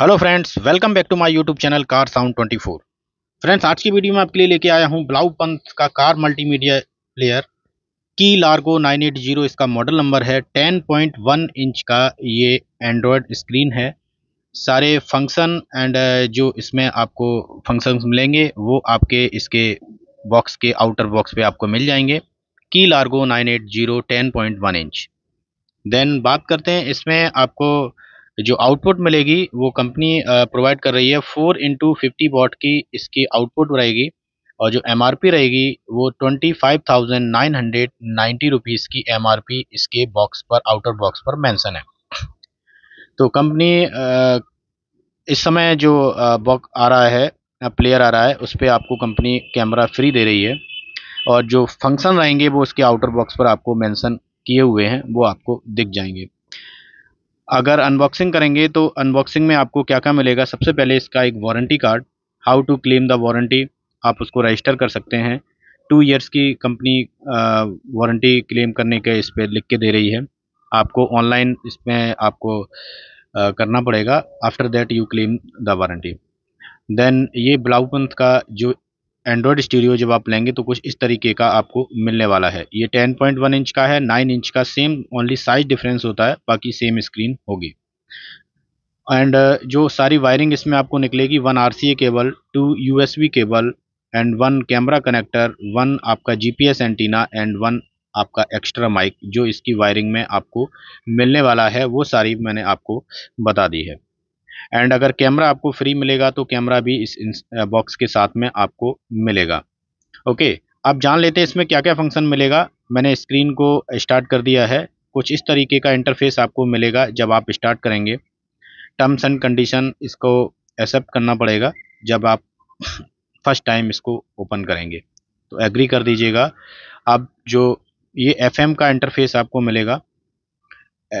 Hello friends welcome back to my YouTube channel car sound 24 friends आज की video में आपके लिए लेके आया हूं ब्लाउ पंथ का कार मल्टीमीडिया प्लेयर की लार्गो 980 इसका मॉडल नंबर है 10.1 इंच का ये एंड्रॉयड स्क्रीन है सारे फंक्शन एंड uh, जो इसमें आपको फंक्शन मिलेंगे वो आपके इसके बॉक्स के आउटर बॉक्स पर आपको मिल जाएंगे की Largo nine eight inch then बात करते हैं इसमें आपको जो आउटपुट मिलेगी वो कंपनी प्रोवाइड कर रही है फोर इंटू फिफ्टी वॉट की इसकी आउटपुट रहेगी और जो एम रहेगी वो twenty five thousand nine hundred ninety rupees की एम इसके बॉक्स पर आउटर बॉक्स पर मैंसन है तो कंपनी इस समय जो बॉक आ रहा है प्लेयर आ रहा है उस पर आपको कंपनी कैमरा फ्री दे रही है और जो फंक्शन रहेंगे वो उसके आउटर बॉक्स पर आपको मैंसन किए हुए हैं वो आपको दिख जाएंगे अगर अनबॉक्सिंग करेंगे तो अनबॉक्सिंग में आपको क्या क्या मिलेगा सबसे पहले इसका एक warranty card how to claim the warranty आप उसको रजिस्टर कर सकते हैं टू इयर्स की कंपनी वारंटी क्लेम करने के इस पर लिख के दे रही है आपको ऑनलाइन इसमें आपको आ, करना पड़ेगा after that you claim the warranty then ये ब्लाउ पंथ का जो एंड्रॉयड स्टूडियो जब आप लेंगे तो कुछ इस तरीके का आपको मिलने वाला है ये 10.1 इंच का है 9 इंच का सेम ओनली साइज डिफरेंस होता है बाकी सेम स्क्रीन होगी एंड uh, जो सारी वायरिंग इसमें आपको निकलेगी one R cable two U cable and one camera connector one आपका जीपीएस एंटीना एंड वन आपका एक्स्ट्रा माइक जो इसकी वायरिंग में आपको मिलने वाला है वो सारी मैंने आपको बता दी है एंड अगर कैमरा आपको फ्री मिलेगा तो कैमरा भी इस बॉक्स के साथ में आपको मिलेगा ओके अब जान लेते हैं इसमें क्या क्या फंक्शन मिलेगा मैंने स्क्रीन को स्टार्ट कर दिया है कुछ इस तरीके का इंटरफेस आपको मिलेगा जब आप स्टार्ट करेंगे टर्म्स एंड कंडीशन इसको एक्सेप्ट करना पड़ेगा जब आप फर्स्ट टाइम इसको ओपन करेंगे तो एग्री कर दीजिएगा अब जो ये एफएम का इंटरफेस आपको मिलेगा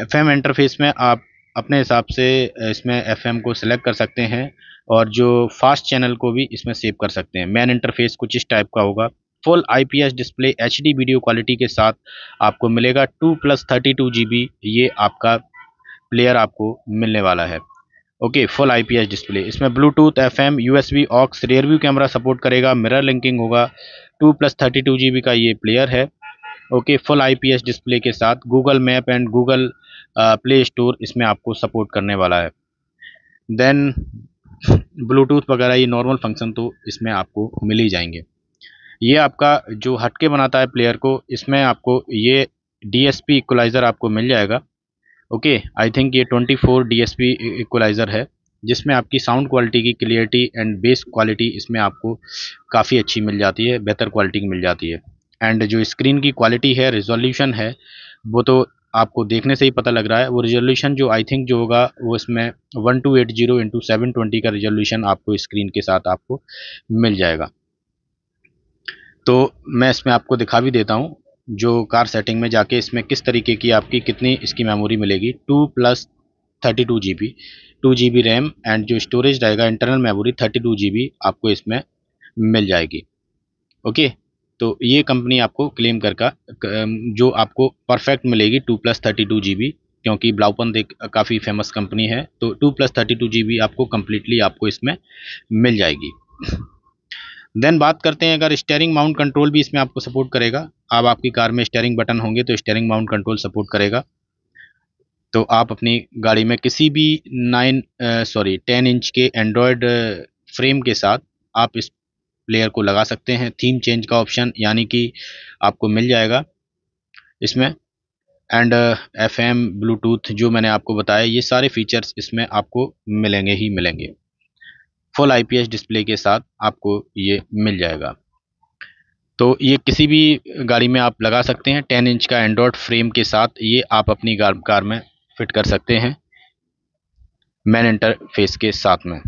एफएम इंटरफेस में आप अपने हिसाब से इसमें एफएम को सिलेक्ट कर सकते हैं और जो फास्ट चैनल को भी इसमें सेव कर सकते हैं मैन इंटरफेस कुछ इस टाइप का होगा full IPS display H video quality के साथ आपको मिलेगा two plus thirty two G ये आपका प्लेयर आपको मिलने वाला है ओके फुल आईपीएस डिस्प्ले इसमें Bluetooth F FM USB aux view camera support करेगा मिरर लिंकिंग होगा टू प्लस थर्टी टू का ये प्लेयर है ओके फुल आईपीएस डिस्प्ले के साथ Google map and Google Play Store इसमें आपको सपोर्ट करने वाला है देन ब्लूटूथ वगैरह ये नॉर्मल फंक्शन तो इसमें आपको मिल ही जाएंगे ये आपका जो हटके बनाता है प्लेयर को इसमें आपको ये पी इक्वलाइज़र आपको मिल जाएगा ओके आई थिंक ये 24 पी इक्वलाइज़र है जिसमें आपकी साउंड क्वालिटी की क्लियरिटी एंड बेस क्वालिटी इसमें आपको काफ़ी अच्छी मिल जाती है बेहतर क्वालिटी की मिल जाती है एंड जो स्क्रीन की क्वालिटी है रिजोल्यूशन है वो तो आपको देखने से ही पता लग रहा है वो रिजोल्यूशन जो आई थिंक जो होगा वो इसमें one two eight zero into seven twenty का रिजोल्यूशन आपको स्क्रीन के साथ आपको मिल जाएगा तो मैं इसमें आपको दिखा भी देता हूँ जो कार सेटिंग में जाके इसमें किस तरीके की आपकी कितनी इसकी मेमोरी मिलेगी two plus thirty two G B two G B RAM and जो स्टोरेज रहेगा internal memory thirty two G B आपको इसमें मिल जाएगी ओके okay? तो ये कंपनी आपको क्लेम कर का जो आपको परफेक्ट मिलेगी two plus thirty two G B क्योंकि ब्लाउपन एक काफ़ी फेमस कंपनी है तो two plus thirty two G B आपको कम्प्लीटली आपको इसमें मिल जाएगी देन बात करते हैं अगर स्टेयरिंग माउंट कंट्रोल भी इसमें आपको सपोर्ट करेगा अब आपकी कार में स्टेयरिंग बटन होंगे तो स्टेयरिंग माउंट कंट्रोल सपोर्ट करेगा तो आप अपनी गाड़ी में किसी भी नाइन सॉरी टेन इंच के एंड्रॉयड फ्रेम के साथ आप इस प्लेयर को लगा सकते हैं थीम चेंज का ऑप्शन यानी कि आपको मिल जाएगा इसमें एंड एफ एम ब्लूटूथ जो मैंने आपको बताया ये सारे फीचर्स इसमें आपको मिलेंगे ही मिलेंगे फुल आईपीएस डिस्प्ले के साथ आपको ये मिल जाएगा तो ये किसी भी गाड़ी में आप लगा सकते हैं टेन इंच का एंड्रॉयड फ्रेम के साथ ये आप अपनी कार कार में फिट कर सकते हैं मैन इंटरफेस के साथ में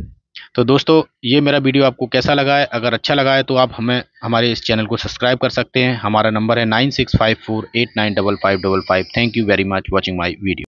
तो दोस्तों ये मेरा वीडियो आपको कैसा लगा है अगर अच्छा लगा है तो आप हमें हमारे इस चैनल को सब्सक्राइब कर सकते हैं हमारा नंबर है nine six five four eight nine double five double five thank you very much watching my video